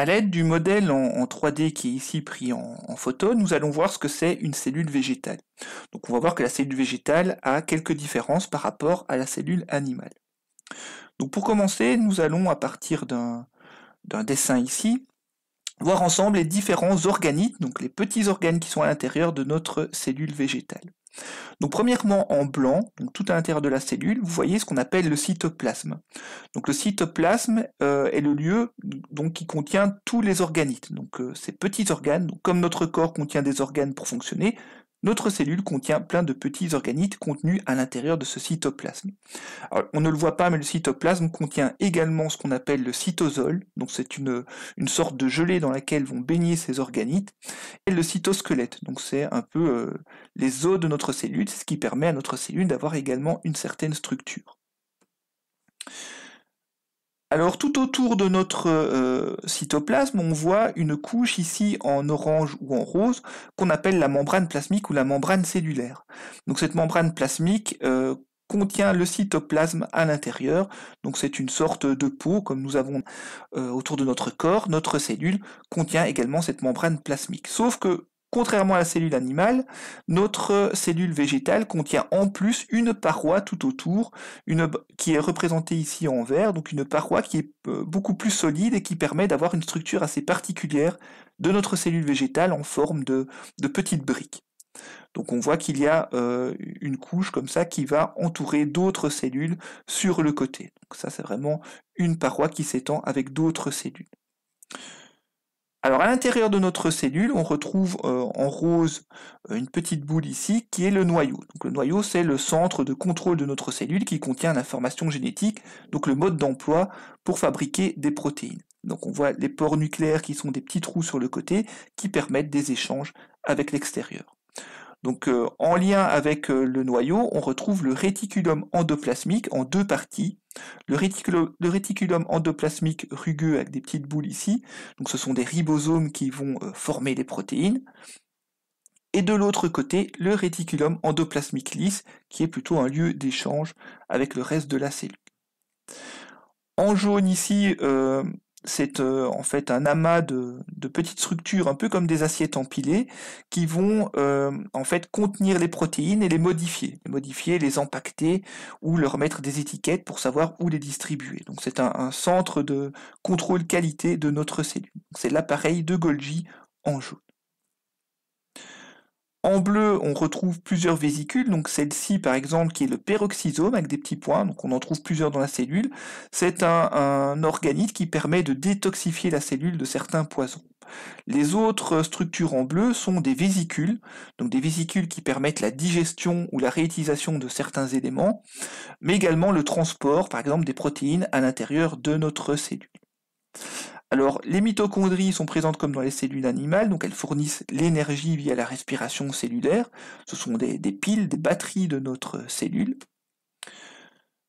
À l'aide du modèle en, 3D qui est ici pris en, photo, nous allons voir ce que c'est une cellule végétale. on va voir que la cellule végétale a quelques différences par rapport à la cellule animale. pour commencer, nous allons à partir d'un dessin ici, voir ensemble les différents organites, donc les petits organes qui sont à l'intérieur de notre cellule végétale. Donc premièrement en blanc, tout à l'intérieur de la cellule, vous voyez ce qu'on appelle le cytoplasme. Donc le cytoplasme euh, est le lieu qui contient tous les organites. Donc euh, ces petits organes, comme notre corps contient des organes pour fonctionner, notre cellule contient plein de petits organites contenus à l'intérieur de ce cytoplasme. on ne le voit pas, mais le cytoplasme contient également ce qu'on appelle le cytosol, donc c'est une, sorte de gelée dans laquelle vont baigner ces organites, et le cytosquelette, donc c'est un peu euh, les os de notre cellule, ce qui permet à notre cellule d'avoir également une certaine structure. Alors tout autour de notre euh, cytoplasme, on voit une couche ici en orange ou en rose qu'on appelle la membrane plasmique ou la membrane cellulaire. Donc cette membrane plasmique euh, contient le cytoplasme à l'intérieur, donc c'est une sorte de peau comme nous avons euh, autour de notre corps, notre cellule contient également cette membrane plasmique. Sauf que Contrairement à la cellule animale, notre cellule végétale contient en plus une paroi tout autour, qui est représentée ici en vert, donc une paroi qui est euh, beaucoup plus solide et qui permet d'avoir une structure assez particulière de notre cellule végétale en forme de, de petites briques. Donc on voit qu'il y a euh, une couche comme ça qui va entourer d'autres cellules sur le côté. Donc ça c'est vraiment une paroi qui s'étend avec d'autres cellules. Alors à l'intérieur de notre cellule, on retrouve euh, en rose euh, une petite boule ici qui est le noyau. le noyau, c'est le centre de contrôle de notre cellule qui contient l'information génétique, donc le mode d'emploi pour fabriquer des protéines. Donc on voit les pores nucléaires qui sont des petits trous sur le côté qui permettent des échanges avec l'extérieur. Donc euh, en lien avec le noyau, on retrouve le réticulum endoplasmique en deux parties le, réticulum, endoplasmique rugueux avec des petites boules ici, donc ce sont des ribosomes qui vont euh, former des protéines. Et de l'autre côté, le réticulum endoplasmique lisse, qui est plutôt un lieu d'échange avec le reste de la cellule. En jaune ici, euh, c'est euh, en fait un amas de, de, petites structures, un peu comme des assiettes empilées, qui vont euh, en fait contenir les protéines et les modifier, les modifier, les empaqueter ou leur mettre des étiquettes pour savoir où les distribuer. Donc c'est un, un, centre de contrôle qualité de notre cellule. C'est l'appareil de Golgi en jeu. En bleu, on retrouve plusieurs vésicules, donc celle-ci par exemple qui est le peroxysome avec des petits points, donc on en trouve plusieurs dans la cellule. C'est un, un organite qui permet de détoxifier la cellule de certains poisons. Les autres structures en bleu sont des vésicules, donc des vésicules qui permettent la digestion ou la réutilisation de certains éléments, mais également le transport, par exemple, des protéines à l'intérieur de notre cellule. Alors, les mitochondries sont présentes comme dans les cellules animales, donc elles fournissent l'énergie via la respiration cellulaire. Ce sont des, piles, des batteries de notre cellule.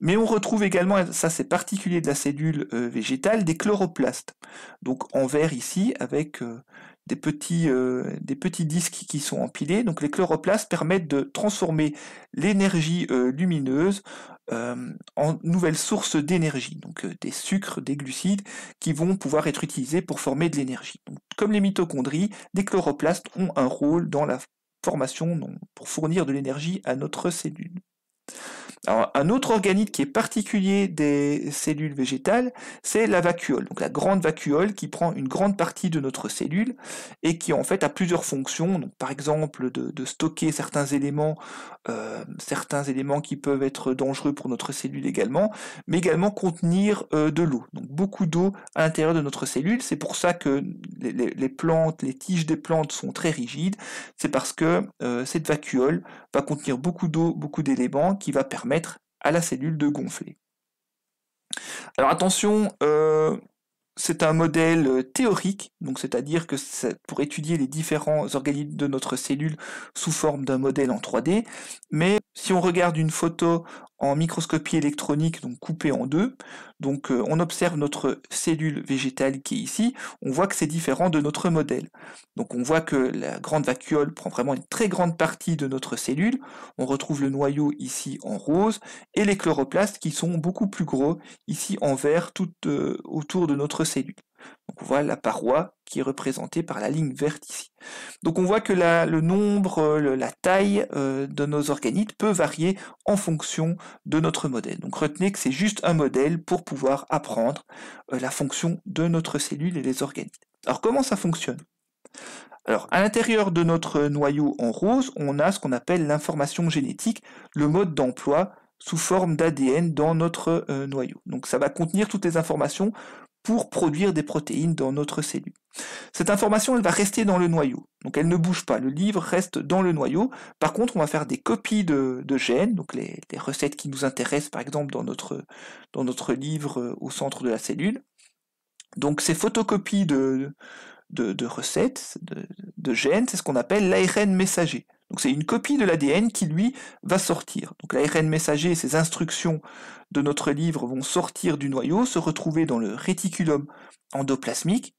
Mais on retrouve également, ça c'est particulier de la cellule euh, végétale, des chloroplastes. Donc en vert ici, avec euh, des, petits, euh, des, petits, disques qui sont empilés. Donc les chloroplastes permettent de transformer l'énergie lumineuse euh, en nouvelles sources d'énergie, donc euh, des sucres, des glucides, qui vont pouvoir être utilisés pour former de l'énergie. Comme les mitochondries, des chloroplastes ont un rôle dans la formation, donc, pour fournir de l'énergie à notre cellule un autre organite qui est particulier des cellules végétales, c'est la vacuole, donc la grande vacuole qui prend une grande partie de notre cellule et qui en fait a plusieurs fonctions, par exemple de, stocker certains éléments, euh, certains éléments qui peuvent être dangereux pour notre cellule également, mais également contenir euh, de l'eau, donc beaucoup d'eau à l'intérieur de notre cellule. C'est pour ça que les, plantes, les tiges des plantes sont très rigides, c'est parce que euh, cette vacuole va contenir beaucoup d'eau, beaucoup d'éléments qui va permettre à la cellule de gonfler. Alors attention, euh, c'est un modèle euh, théorique, donc c'est-à-dire que pour étudier les différents organismes de notre cellule sous forme d'un modèle en 3D, mais si on regarde une photo en microscopie électronique, donc coupée en deux, donc euh, on observe notre cellule végétale qui est ici, on voit que c'est différent de notre modèle. Donc on voit que la grande vacuole prend vraiment une très grande partie de notre cellule, on retrouve le noyau ici en rose, et les chloroplastes qui sont beaucoup plus gros, ici en vert, tout euh, autour de notre cellule. Donc on voit la paroi qui est représenté par la ligne verte ici. Donc on voit que le nombre, euh, la taille euh, de nos organites peut varier en fonction de notre modèle. Donc retenez que c'est juste un modèle pour pouvoir apprendre euh, la fonction de notre cellule et les organites. Alors comment ça fonctionne alors, à l'intérieur de notre noyau en rose, on a ce qu'on appelle l'information génétique, le mode d'emploi sous forme d'ADN dans notre noyau. Donc ça va contenir toutes les informations pour produire des protéines dans notre cellule. Cette information, elle va rester dans le noyau. Donc elle ne bouge pas, le livre reste dans le noyau. Par contre, on va faire des copies de, gènes, donc les, recettes qui nous intéressent par exemple dans notre, dans notre livre euh, au centre de la cellule. Donc ces photocopies de, de, recettes, de, de gènes, c'est ce qu'on appelle l'ARN messager. Donc c'est une copie de l'ADN qui lui va sortir. Donc l'ARN messager, ses instructions de notre livre vont sortir du noyau, se retrouver dans le réticulum endoplasmique,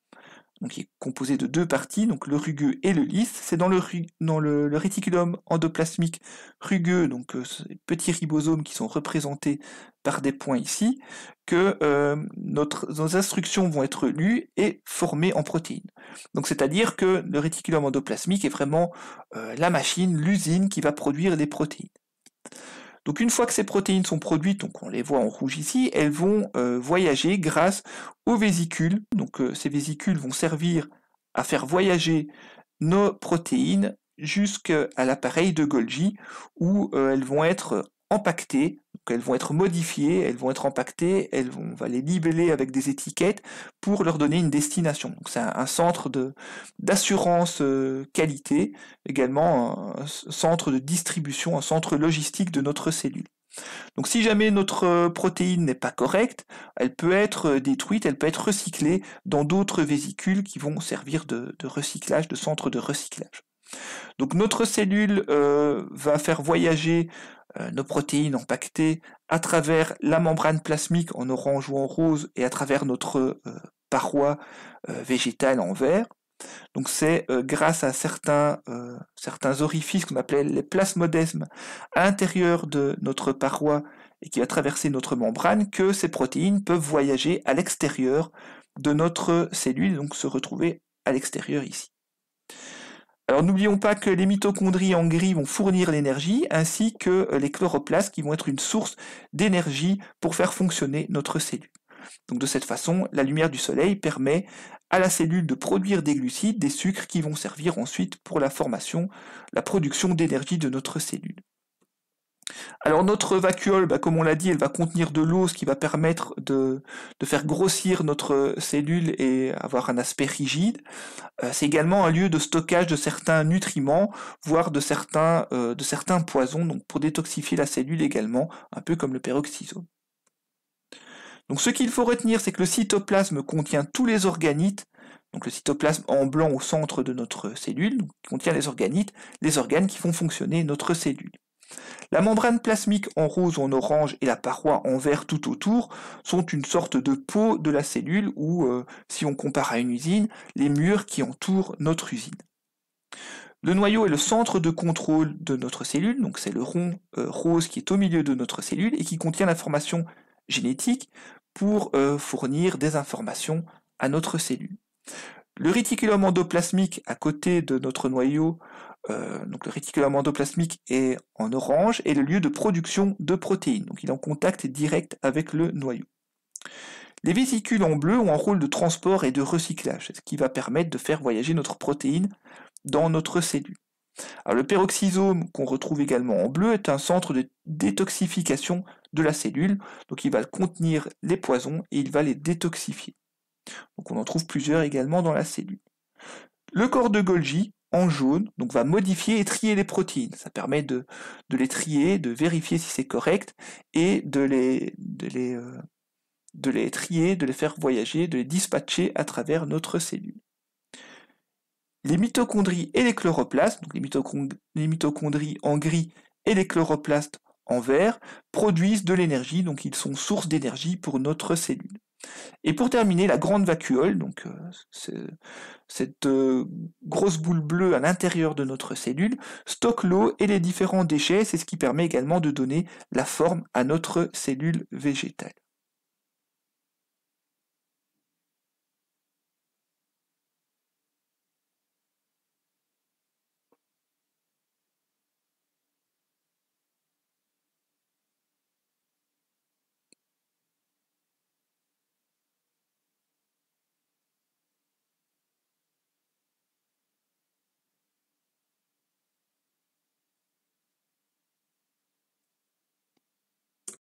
donc qui est composé de deux parties, donc le rugueux et le lisse. C'est dans, le, réticulum endoplasmique rugueux, donc euh, ces petits ribosomes qui sont représentés par des points ici, que euh, nos instructions vont être lues et formées en protéines. Donc c'est-à-dire que le réticulum endoplasmique est vraiment euh, la machine, l'usine qui va produire les protéines. Donc une fois que ces protéines sont produites, donc on les voit en rouge ici, elles vont euh, voyager grâce aux vésicules. Donc euh, ces vésicules vont servir à faire voyager nos protéines jusqu'à l'appareil de Golgi où euh, elles vont être empaquetées, elles vont être modifiées, elles vont être impactées elles vont, on va les libeller avec des étiquettes pour leur donner une destination. c'est un, centre d'assurance euh, qualité, également un, centre de distribution, un centre logistique de notre cellule. Donc si jamais notre euh, protéine n'est pas correcte, elle peut être euh, détruite, elle peut être recyclée dans d'autres vésicules qui vont servir de recyclage, de centre de recyclage. Donc notre cellule euh, va faire voyager euh, nos protéines empaquetées à travers la membrane plasmique en orange ou en rose et à travers notre euh, paroi végétale en vert. Donc c'est grâce à certains, certains orifices qu'on appelait les plasmodesmes à l'intérieur de notre paroi et qui va traverser notre membrane que ces protéines peuvent voyager à l'extérieur de notre cellule, donc se retrouver à l'extérieur ici. Alors n'oublions pas que les mitochondries en gris vont fournir l'énergie, ainsi que euh, les chloroplastes qui vont être une source d'énergie pour faire fonctionner notre cellule. Donc de cette façon, la lumière du soleil permet à la cellule de produire des glucides, des sucres qui vont servir ensuite pour la formation, la production d'énergie de notre cellule. Alors notre vacuole, bah, comme on l'a dit, elle va contenir de l'eau, ce qui va permettre de, faire grossir notre cellule et avoir un aspect rigide. Euh, c'est également un lieu de stockage de certains nutriments, voire euh, de certains, poisons, donc pour détoxifier la cellule également, un peu comme le peroxysome. Donc ce qu'il faut retenir, c'est que le cytoplasme contient tous les organites, donc le cytoplasme en blanc au centre de notre cellule, qui contient les organites, les organes qui font fonctionner notre cellule. La membrane plasmique en rose ou en orange et la paroi en vert tout autour sont une sorte de peau de la cellule ou, euh, si on compare à une usine, les murs qui entourent notre usine. Le noyau est le centre de contrôle de notre cellule, donc c'est le rond euh, rose qui est au milieu de notre cellule et qui contient l'information génétique pour euh, fournir des informations à notre cellule. Le réticulum endoplasmique à côté de notre noyau euh, le réticulum endoplasmique est en orange, et le lieu de production de protéines. il est en contact direct avec le noyau. Les vésicules en bleu ont un rôle de transport et de recyclage, ce qui va permettre de faire voyager notre protéine dans notre cellule. le peroxysome qu'on retrouve également en bleu est un centre de détoxification de la cellule, donc il va contenir les poisons et il va les détoxifier. on en trouve plusieurs également dans la cellule. Le corps de Golgi en jaune, donc va modifier et trier les protéines. Ça permet de, les trier, de vérifier si c'est correct, et de les, euh, de, les, trier, de les faire voyager, de les dispatcher à travers notre cellule. Les mitochondries et les chloroplastes, donc les, les mitochondries en gris et les chloroplastes en vert, produisent de l'énergie, donc ils sont source d'énergie pour notre cellule. Et pour terminer, la grande vacuole, donc euh, cette euh, grosse boule bleue à l'intérieur de notre cellule, stocke l'eau et les différents déchets, c'est ce qui permet également de donner la forme à notre cellule végétale.